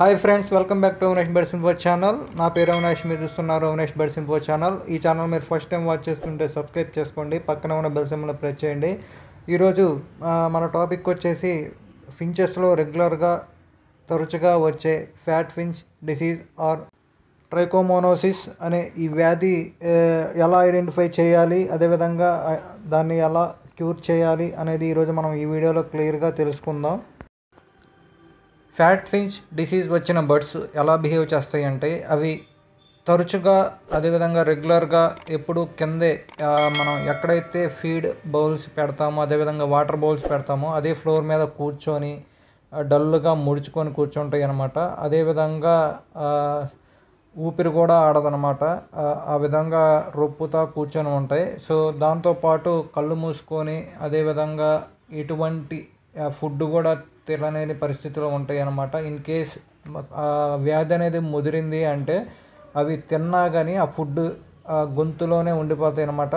hi friends welcome back to Avinesh birds info channel నా పేరు అవినేష్ మీరు చూస్తున్నారు అవినేష్ బర్డ్స్ ఇన్ఫో ఛానల్ ఈ ఛానల్ మీరు ఫస్ట్ టైం వాచ్ చేస్తుంటే సబ్స్క్రైబ్ చేసుకోండి పక్కన ఉన్న బెల్స్ ఏమైనా ప్రెస్ చేయండి ఈరోజు మన టాపిక్ వచ్చేసి ఫించెస్లో రెగ్యులర్గా తరచుగా వచ్చే fat finch disease or trichomonosis అనే ఈ వ్యాధి ఎలా ఐడెంటిఫై చేయాలి అదేవిధంగా దాన్ని ఎలా క్యూర్ చేయాలి అనేది ఈరోజు మనం ఈ వీడియోలో క్లియర్గా తెలుసుకుందాం ఫ్యాట్ ఫించ్ డిసీజ్ వచ్చిన బర్డ్స్ ఎలా బిహేవ్ చేస్తాయి అంటే అవి తరచుగా అదేవిధంగా రెగ్యులర్గా ఎప్పుడు కిందే మనం ఎక్కడైతే ఫీడ్ బౌల్స్ పెడతామో అదేవిధంగా వాటర్ బౌల్స్ పెడతామో అదే ఫ్లోర్ మీద కూర్చొని డల్గా ముడుచుకొని కూర్చుంటాయి అనమాట అదేవిధంగా ఊపిరి కూడా ఆడదనమాట ఆ విధంగా రొప్పుతా కూర్చొని ఉంటాయి సో దాంతోపాటు కళ్ళు మూసుకొని అదేవిధంగా ఎటువంటి ఫుడ్ కూడా తెలియని పరిస్థితిలో ఉంటాయి అన్నమాట ఇన్ కేస్ వ్యాధి అనేది ముదిరింది అంటే అవి తిన్నా కానీ ఆ ఫుడ్ గొంతులోనే ఉండిపోతాయి అన్నమాట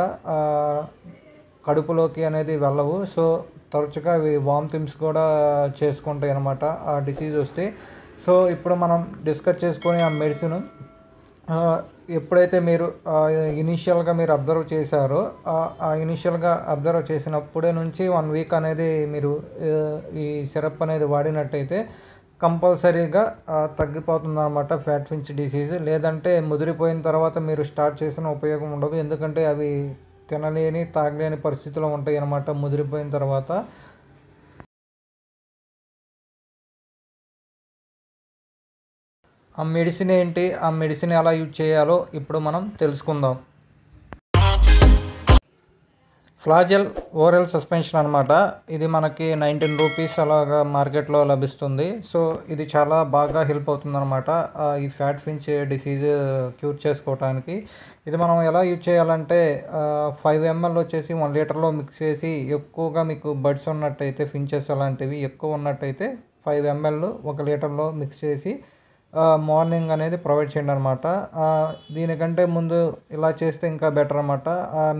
కడుపులోకి అనేది వెళ్ళవు సో తరచుగా అవి వామిటింగ్స్ కూడా చేసుకుంటాయి అన్నమాట ఆ డిసీజ్ వస్తే సో ఇప్పుడు మనం డిస్కస్ చేసుకొని ఆ మెడిసిన్ ఎప్పుడైతే మీరు ఇనీషియల్గా మీరు అబ్జర్వ్ చేశారో ఆ ఇనీషియల్గా అబ్జర్వ్ చేసినప్పుడే నుంచి వన్ వీక్ అనేది మీరు ఈ సిరప్ అనేది వాడినట్టయితే కంపల్సరీగా తగ్గిపోతుంది అనమాట ఫ్యాట్ ఫించ్ డిసీజ్ లేదంటే ముదిరిపోయిన తర్వాత మీరు స్టార్ట్ చేసిన ఉపయోగం ఉండదు ఎందుకంటే అవి తినలేని తాగలేని పరిస్థితిలో ఉంటాయి అన్నమాట ముదిరిపోయిన తర్వాత ఆ మెడిసిన్ ఏంటి ఆ మెడిసిన్ ఎలా యూజ్ చేయాలో ఇప్పుడు మనం తెలుసుకుందాం ఫ్లాజెల్ ఓరల్ సస్పెన్షన్ అనమాట ఇది మనకి నైన్టీన్ రూపీస్ అలాగా మార్కెట్లో లభిస్తుంది సో ఇది చాలా బాగా హెల్ప్ అవుతుంది అనమాట ఈ ఫ్యాట్ ఫిన్చ్ డిసీజ్ క్యూర్ చేసుకోవడానికి ఇది మనం ఎలా యూజ్ చేయాలంటే ఫైవ్ ఎంఎల్ వచ్చేసి వన్ లీటర్లో మిక్స్ చేసి ఎక్కువగా మీకు బడ్స్ ఉన్నట్టయితే ఫించెస్ అలాంటివి ఎక్కువ ఉన్నట్టయితే ఫైవ్ ఎంఎల్ ఒక లీటర్లో మిక్స్ చేసి మార్నింగ్ అనేది ప్రొవైడ్ చేయండి అనమాట దీనికంటే ముందు ఇలా చేస్తే ఇంకా బెటర్ అనమాట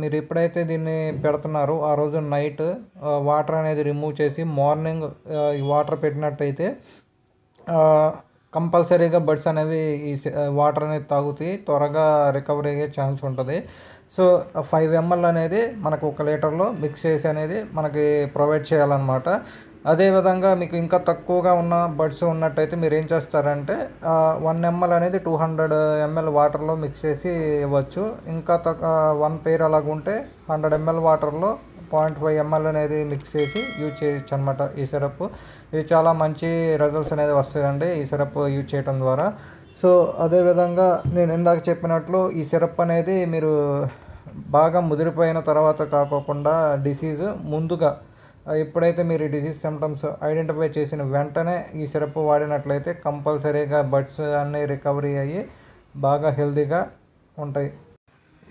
మీరు ఎప్పుడైతే దీన్ని పెడుతున్నారో ఆ రోజు నైట్ వాటర్ అనేది రిమూవ్ చేసి మార్నింగ్ ఈ వాటర్ పెట్టినట్టయితే కంపల్సరీగా బర్డ్స్ అనేవి ఈ వాటర్ అనేది తాగుతాయి త్వరగా రికవరీ అయ్యే ఛాన్స్ ఉంటుంది సో ఫైవ్ ఎంఎల్ అనేది మనకు ఒక లీటర్లో మిక్స్ చేసి అనేది మనకి ప్రొవైడ్ చేయాలన్నమాట అదేవిధంగా మీకు ఇంకా తక్కువగా ఉన్న బడ్స్ ఉన్నట్టయితే మీరు ఏం చేస్తారంటే వన్ ఎంఎల్ అనేది టూ హండ్రెడ్ ఎంఎల్ వాటర్లో మిక్స్ చేసి ఇవ్వచ్చు ఇంకా వన్ పేర్ ఉంటే హండ్రెడ్ ఎంఎల్ వాటర్లో పాయింట్ ఫైవ్ ఎంఎల్ అనేది మిక్స్ చేసి యూజ్ చేయొచ్చు అనమాట ఈ సిరప్ ఇది చాలా మంచి రిజల్ట్స్ అనేది వస్తుందండి ఈ సిరప్ యూజ్ చేయడం ద్వారా సో అదేవిధంగా నేను ఇందాక చెప్పినట్లు ఈ సిరప్ అనేది మీరు బాగా ముదిరిపోయిన తర్వాత కాకోకుండా డిసీజ్ ముందుగా ఎప్పుడైతే మీరు డిసీజ్ సిమ్టమ్స్ ఐడెంటిఫై చేసిన వెంటనే ఈ సిరప్ వాడినట్లయితే కంపల్సరీగా బడ్స్ అన్నీ రికవరీ అయ్యి బాగా హెల్తీగా ఉంటాయి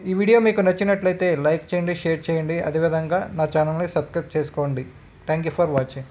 ఈ వీడియో మీకు నచ్చినట్లయితే లైక్ చేయండి షేర్ చేయండి అదేవిధంగా నా ఛానల్ని సబ్స్క్రైబ్ చేసుకోండి థ్యాంక్ యూ ఫర్ వాచింగ్